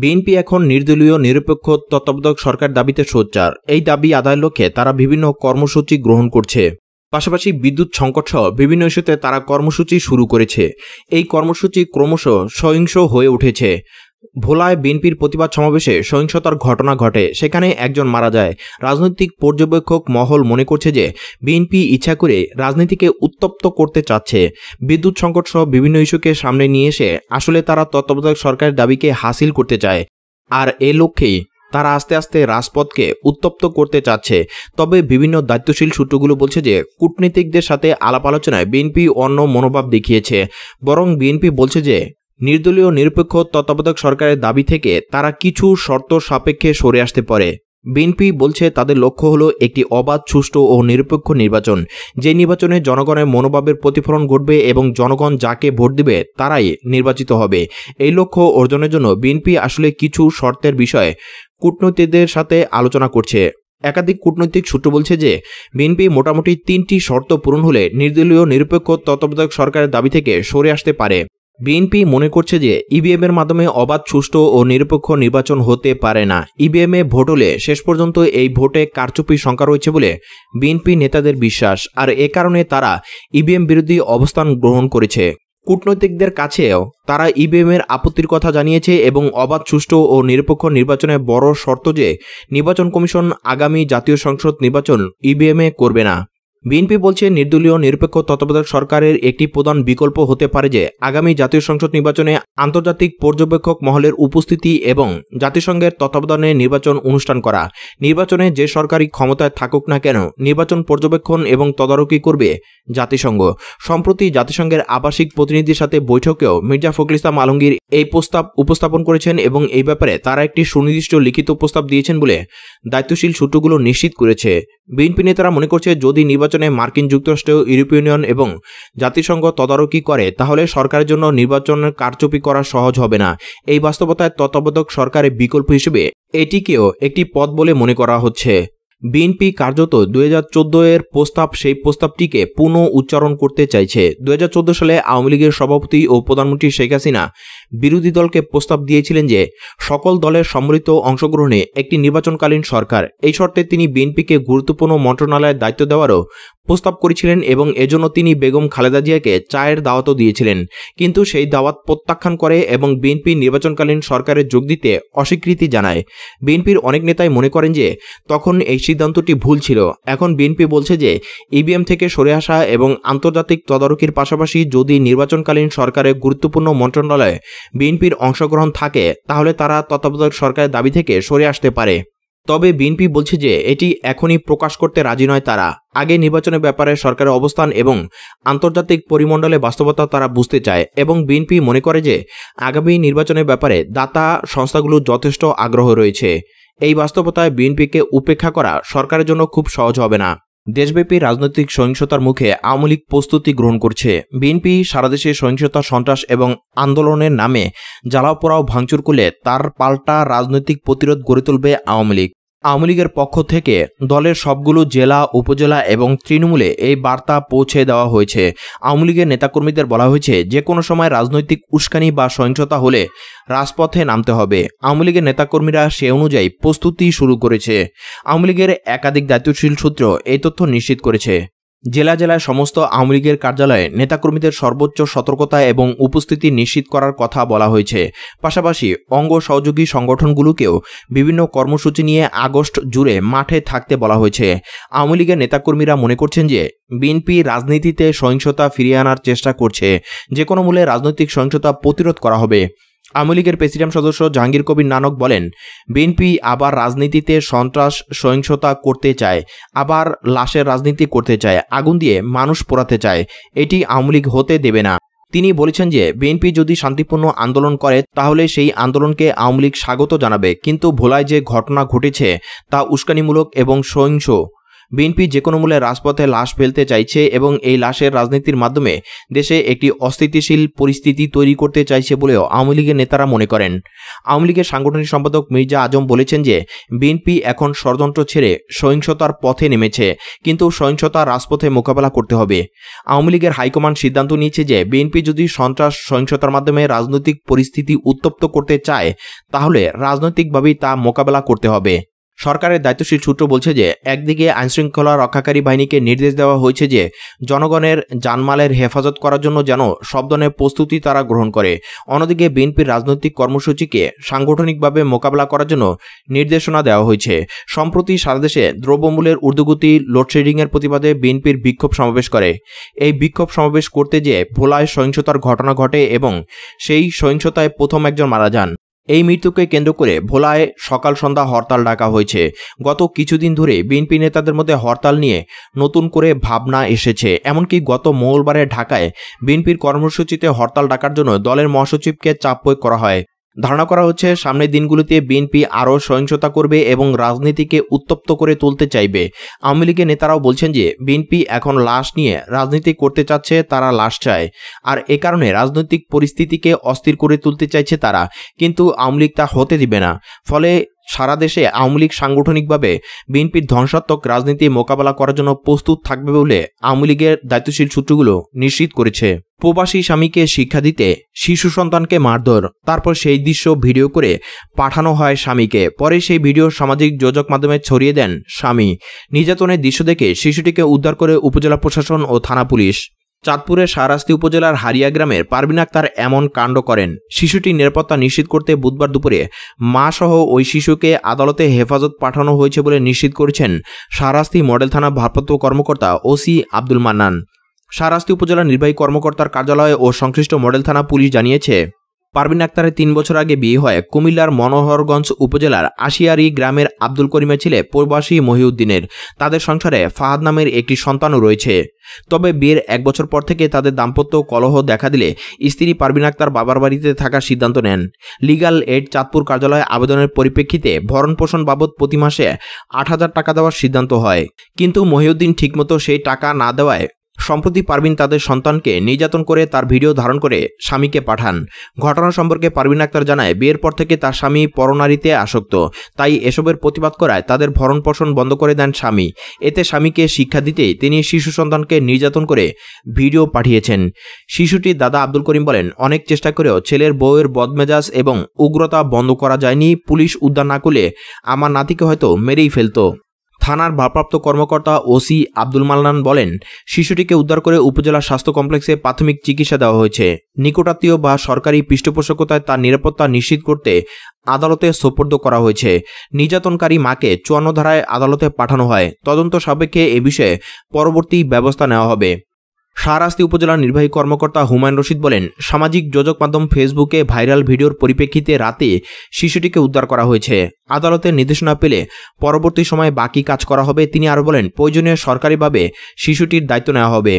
BNP এখন নির্দলীয় নিরপেক্ষ তত্ত্বাবধায়ক সরকার দাবিতে সোচ্চার এই দাবি আদায়ের লক্ষ্যে তারা বিভিন্ন কর্মসূচি গ্রহণ করছে পাশাপাশি বিদ্যুৎ সংকট সহ বিভিন্ন ইস্যুতে তারা কর্মসূচি শুরু করেছে এই কর্মসূচি ক্রমশ সহিংস হয়ে উঠেছে ভোলায় বিএনপির প্রতিবাদ সমাবেশে সহিংসতার ঘটনা ঘটে সেখানে একজন মারা যায় রাজনৈতিক পর্যবেক্ষক মহল মনে করছে যে বিএনপি ইচ্ছা করে রাজনীতিকে উত্তপ্ত করতে চাচ্ছে বিদ্যুৎ সংকট সহ বিভিন্ন ইস্যুকে সামনে নিয়ে এসে আসলে তারা তত্ত্বাবধায়ক সরকারের দাবিকে হাসিল করতে চায় আর এ লক্ষ্যেই তারা আস্তে আস্তে রাজপথকে উত্তপ্ত করতে চাচ্ছে তবে বিভিন্ন দায়িত্বশীল সূত্রগুলো বলছে যে কূটনীতিকদের সাথে আলাপ আলোচনায় বিএনপি অন্য মনোভাব দেখিয়েছে বরং বিএনপি বলছে যে নির্দলীয় নিরপেক্ষ তত্ত্বাবধায়ক সরকারের দাবি থেকে তারা কিছু শর্ত সাপেক্ষে সরে আসতে পারে বিএনপি বলছে তাদের লক্ষ্য হলো একটি অবাধ সুষ্ঠু ও নিরপেক্ষ নির্বাচন যে নির্বাচনে জনগণের মনোভাবের প্রতিফলন ঘটবে এবং জনগণ যাকে ভোট দিবে তারাই নির্বাচিত হবে এই লক্ষ্য অর্জনের জন্য বিএনপি আসলে কিছু শর্তের বিষয়ে কূটনীতিদের সাথে আলোচনা করছে একাধিক কূটনৈতিক সূত্র বলছে যে বিএনপি মোটামুটি তিনটি শর্ত পূরণ হলে নির্দলীয় নিরপেক্ষ তত্ত্বাবধায়ক সরকারের দাবি থেকে সরে আসতে পারে বিএনপি মনে করছে যে ইভিএম e এর মাধ্যমে অবাধ সুষ্ঠু ও নিরপেক্ষ নির্বাচন হতে পারে না ইভিএম e এ ভোট হলে শেষ পর্যন্ত এই ভোটে কারচুপির সংখ্যা রয়েছে বলে বিএনপি নেতাদের বিশ্বাস আর এ কারণে তারা ইভিএম e বিরোধী অবস্থান গ্রহণ করেছে কূটনৈতিকদের কাছেও তারা ইভিএমের আপত্তির কথা জানিয়েছে এবং অবাধ সুষ্ঠু ও নিরপেক্ষ নির্বাচনে বড় শর্ত যে নির্বাচন কমিশন আগামী জাতীয় সংসদ নির্বাচন এ করবে না বিএনপি বলছে নির্দলীয় নিরপেক্ষ তত্ত্বাবধায়ক সরকারের একটি প্রধান বিকল্প হতে পারে যে আগামী জাতীয় সংসদ নির্বাচনে আন্তর্জাতিক পর্যবেক্ষক মহলের উপস্থিতি এবং জাতিসংঘের তত্ত্বাবধানে নির্বাচন অনুষ্ঠান করা নির্বাচনে যে সরকারি ক্ষমতায় থাকুক না কেন নির্বাচন পর্যবেক্ষণ এবং তদারকি করবে জাতিসংঘ সম্প্রতি জাতিসংঘের আবাসিক প্রতিনিধির সাথে বৈঠকেও মির্জা ফখরুল ইসলাম আলমগীর এই প্রস্তাব উপস্থাপন করেছেন এবং এই ব্যাপারে তারা একটি সুনির্দিষ্ট লিখিত প্রস্তাব দিয়েছেন বলে দায়িত্বশীল সূত্রগুলো নিশ্চিত করেছে বিএনপি নেতারা মনে করছে যদি নির্বাচনে মার্কিন যুক্তরাষ্ট্র ইউরোপীয় ইউনিয়ন এবং জাতিসংঘ তদারকি করে তাহলে সরকারের জন্য নির্বাচনের কারচুপি করা সহজ হবে না এই বাস্তবতায় তত্ত্বাবধায়ক সরকারের বিকল্প হিসেবে এটিকেও একটি পথ বলে মনে করা হচ্ছে বিএনপি কার্যত দু এর প্রস্তাব সেই প্রস্তাবটিকে পুনঃ উচ্চারণ করতে চাইছে দু সালে আওয়ামী লীগের সভাপতি ও প্রধানমন্ত্রী শেখ হাসিনা বিরোধী দলকে প্রস্তাব দিয়েছিলেন যে সকল দলের সম্মিলিত অংশগ্রহণে একটি নির্বাচনকালীন সরকার এই শর্তে তিনি বিএনপিকে গুরুত্বপূর্ণ মন্ত্রণালয়ের দায়িত্ব দেওয়ারও প্রস্তাব করেছিলেন এবং এজন্য তিনি বেগম খালেদা জিয়াকে চায়ের দাওয়াতও দিয়েছিলেন কিন্তু সেই দাওয়াত প্রত্যাখ্যান করে এবং বিএনপি নির্বাচনকালীন সরকারে যোগ দিতে অস্বীকৃতি জানায় বিএনপির অনেক নেতাই মনে করেন যে তখন এই সিদ্ধান্তটি ভুল ছিল এখন বিএনপি বলছে যে ইভিএম থেকে সরে আসা এবং আন্তর্জাতিক তদারকির পাশাপাশি যদি নির্বাচনকালীন সরকারের গুরুত্বপূর্ণ মন্ত্রণালয়ে বিএনপির অংশগ্রহণ থাকে তাহলে তারা তত্ত্বাবধায়ক সরকারের দাবি থেকে সরে আসতে পারে তবে বিএনপি বলছে যে এটি এখনই প্রকাশ করতে রাজি নয় তারা আগে নির্বাচনের ব্যাপারে সরকারের অবস্থান এবং আন্তর্জাতিক পরিমণ্ডলে বাস্তবতা তারা বুঝতে চায় এবং বিএনপি মনে করে যে আগামী নির্বাচনের ব্যাপারে দাতা সংস্থাগুলো যথেষ্ট আগ্রহ রয়েছে এই বাস্তবতায় বিএনপিকে উপেক্ষা করা সরকারের জন্য খুব সহজ হবে না দেশব্যাপী রাজনৈতিক সহিংসতার মুখে আওয়ামী লীগ প্রস্তুতি গ্রহণ করছে বিএনপি সারাদেশে সহিংসতা সন্ত্রাস এবং আন্দোলনের নামে জ্বালাও পোড়াও ভাঙচুর করলে তার পাল্টা রাজনৈতিক প্রতিরোধ গড়ে তুলবে আওয়ামী লীগ আওয়ামী লীগের পক্ষ থেকে দলের সবগুলো জেলা উপজেলা এবং তৃণমূলে এই বার্তা পৌঁছে দেওয়া হয়েছে আওয়ামী লীগের নেতাকর্মীদের বলা হয়েছে যে কোনো সময় রাজনৈতিক উস্কানি বা সহিংসতা হলে রাজপথে নামতে হবে আওয়ামী লীগের নেতাকর্মীরা সে অনুযায়ী প্রস্তুতি শুরু করেছে আওয়ামী লীগের একাধিক দায়িত্বশীল সূত্র এই তথ্য নিশ্চিত করেছে জেলা জেলায় সমস্ত আওয়ামী লীগের কার্যালয়ে নেতাকর্মীদের সর্বোচ্চ সতর্কতা এবং উপস্থিতি নিশ্চিত করার কথা বলা হয়েছে পাশাপাশি অঙ্গ সহযোগী সংগঠনগুলোকেও বিভিন্ন কর্মসূচি নিয়ে আগস্ট জুড়ে মাঠে থাকতে বলা হয়েছে আওয়ামী লীগের নেতাকর্মীরা মনে করছেন যে বিএনপি রাজনীতিতে সহিংসতা ফিরিয়ে আনার চেষ্টা করছে যে কোনো মূল্যে রাজনৈতিক সহিংসতা প্রতিরোধ করা হবে আওয়ামী লীগের প্রেসিডিয়াম সদস্য জাহাঙ্গীর কবির নানক বলেন বিএনপি আবার রাজনীতিতে সন্ত্রাস সহিংসতা করতে চায় আবার লাশের রাজনীতি করতে চায় আগুন দিয়ে মানুষ পোড়াতে চায় এটি আওয়ামী লীগ হতে দেবে না তিনি বলেছেন যে বিএনপি যদি শান্তিপূর্ণ আন্দোলন করে তাহলে সেই আন্দোলনকে আওয়ামী লীগ স্বাগত জানাবে কিন্তু ভোলায় যে ঘটনা ঘটেছে তা উস্কানিমূলক এবং সহিংস বিএনপি যে কোনো মূল্যে রাজপথে লাশ ফেলতে চাইছে এবং এই লাশের রাজনীতির মাধ্যমে দেশে একটি অস্থিতিশীল পরিস্থিতি তৈরি করতে চাইছে বলেও আওয়ামী লীগের নেতারা মনে করেন আওয়ামী লীগের সাংগঠনিক সম্পাদক মির্জা আজম বলেছেন যে বিএনপি এখন ষড়যন্ত্র ছেড়ে সহিংসতার পথে নেমেছে কিন্তু সহিংসতা রাজপথে মোকাবেলা করতে হবে আওয়ামী লীগের হাইকমান্ড সিদ্ধান্ত নিয়েছে যে বিএনপি যদি সন্ত্রাস সহিংসতার মাধ্যমে রাজনৈতিক পরিস্থিতি উত্তপ্ত করতে চায় তাহলে রাজনৈতিকভাবেই তা মোকাবেলা করতে হবে সরকারের দায়িত্বশীল সূত্র বলছে যে একদিকে আইনশৃঙ্খলা রক্ষাকারী বাহিনীকে নির্দেশ দেওয়া হয়েছে যে জনগণের জানমালের হেফাজত করার জন্য যেন সব ধরনের প্রস্তুতি তারা গ্রহণ করে অন্যদিকে বিএনপির রাজনৈতিক কর্মসূচিকে সাংগঠনিকভাবে মোকাবেলা করার জন্য নির্দেশনা দেওয়া হয়েছে সম্প্রতি সারাদেশে দ্রব্যমূল্যের ঊর্ধ্বগতি লোডশেডিংয়ের প্রতিবাদে বিএনপির বিক্ষোভ সমাবেশ করে এই বিক্ষোভ সমাবেশ করতে যেয়ে ভোলায় সহিংসতার ঘটনা ঘটে এবং সেই সহিংসতায় প্রথম একজন মারা যান এই মৃত্যুকে কেন্দ্র করে ভোলায় সকাল সন্ধ্যা হরতাল ডাকা হয়েছে গত কিছুদিন ধরে বিএনপি নেতাদের মধ্যে হরতাল নিয়ে নতুন করে ভাবনা এসেছে এমনকি গত মঙ্গলবারে ঢাকায় বিএনপির কর্মসূচিতে হরতাল ডাকার জন্য দলের মহাসচিবকে চাপ প্রয়োগ করা হয় ধারণা করা হচ্ছে সামনের দিনগুলিতে বিএনপি আরও সহিংসতা করবে এবং রাজনীতিকে উত্তপ্ত করে তুলতে চাইবে আওয়ামী লীগের নেতারাও বলছেন যে বিএনপি এখন লাশ নিয়ে রাজনীতি করতে চাচ্ছে তারা লাশ চায় আর এ কারণে রাজনৈতিক পরিস্থিতিকে অস্থির করে তুলতে চাইছে তারা কিন্তু আওয়ামী লীগ তা হতে দিবে না ফলে সারা দেশে আওয়ামী লীগ সাংগঠনিকভাবে বিএনপির ধ্বংসাত্মক রাজনীতি মোকাবেলা করার জন্য প্রস্তুত থাকবে বলে আওয়ামী লীগের দায়িত্বশীল সূত্রগুলো নিশ্চিত করেছে প্রবাসী স্বামীকে শিক্ষা দিতে শিশু সন্তানকে মারধর তারপর সেই দৃশ্য ভিডিও করে পাঠানো হয় স্বামীকে পরে সেই ভিডিও সামাজিক যোজক মাধ্যমে ছড়িয়ে দেন স্বামী নির্যাতনের দৃশ্য দেখে শিশুটিকে উদ্ধার করে উপজেলা প্রশাসন ও থানা পুলিশ চাঁদপুরের সারাস্তি উপজেলার হারিয়া গ্রামের পারবিন আক্তার এমন কাণ্ড করেন শিশুটির নিরাপত্তা নিশ্চিত করতে বুধবার দুপুরে মা সহ ওই শিশুকে আদালতে হেফাজত পাঠানো হয়েছে বলে নিশ্চিত করেছেন সারাস্তি মডেল থানা ভারপ্রাপ্ত কর্মকর্তা ওসি আব্দুল মান্নান সারাস্তি উপজেলার নির্বাহী কর্মকর্তার কার্যালয় ও সংশ্লিষ্ট মডেল থানা পুলিশ জানিয়েছে পারভিন আক্তারের তিন বছর আগে বিয়ে হয় কুমিল্লার মনোহরগঞ্জ উপজেলার আশিয়ারি গ্রামের আব্দুল করিমের ছেলে প্রবাসী মহিউদ্দিনের তাদের সংসারে ফাহাদ নামের একটি সন্তানও রয়েছে তবে বিয়ের এক বছর পর থেকে তাদের দাম্পত্য কলহ দেখা দিলে স্ত্রী পারভিন আক্তার বাবার বাড়িতে থাকার সিদ্ধান্ত নেন লিগাল এড চাঁদপুর কার্যালয়ে আবেদনের পরিপ্রেক্ষিতে ভরণপোষণ বাবদ প্রতি মাসে আট হাজার টাকা দেওয়ার সিদ্ধান্ত হয় কিন্তু মহিউদ্দিন ঠিকমতো সেই টাকা না দেওয়ায় সম্প্রতি পারভিন তাদের সন্তানকে নির্যাতন করে তার ভিডিও ধারণ করে স্বামীকে পাঠান ঘটনা সম্পর্কে পারভিন আক্তার জানায় বিয়ের পর থেকে তার স্বামী পরনারীতে আসক্ত তাই এসবের প্রতিবাদ করায় তাদের ভরণ পোষণ বন্ধ করে দেন স্বামী এতে স্বামীকে শিক্ষা দিতেই তিনি শিশু সন্তানকে নির্যাতন করে ভিডিও পাঠিয়েছেন শিশুটি দাদা আব্দুল করিম বলেন অনেক চেষ্টা করেও ছেলের বউয়ের বদমেজাজ এবং উগ্রতা বন্ধ করা যায়নি পুলিশ উদ্ধার না করলে আমার নাতিকে হয়তো মেরেই ফেলতো থানার ভারপ্রাপ্ত কর্মকর্তা ওসি আব্দুল মাল্লান বলেন শিশুটিকে উদ্ধার করে উপজেলা স্বাস্থ্য কমপ্লেক্সে প্রাথমিক চিকিৎসা দেওয়া হয়েছে নিকটাত্মীয় বা সরকারি পৃষ্ঠপোষকতায় তার নিরাপত্তা নিশ্চিত করতে আদালতে সোপর্দ করা হয়েছে নির্যাতনকারী মাকে চুয়ান্ন ধারায় আদালতে পাঠানো হয় তদন্ত সাপেক্ষে এ বিষয়ে পরবর্তী ব্যবস্থা নেওয়া হবে শাহরাস্তি উপজেলার নির্বাহী কর্মকর্তা হুমায়ুন রশিদ বলেন সামাজিক যোজক মাধ্যম ফেসবুকে ভাইরাল ভিডিওর পরিপ্রেক্ষিতে রাতে শিশুটিকে উদ্ধার করা হয়েছে আদালতের নির্দেশনা পেলে পরবর্তী সময়ে বাকি কাজ করা হবে তিনি আরও বলেন প্রয়োজনীয় সরকারিভাবে শিশুটির দায়িত্ব নেওয়া হবে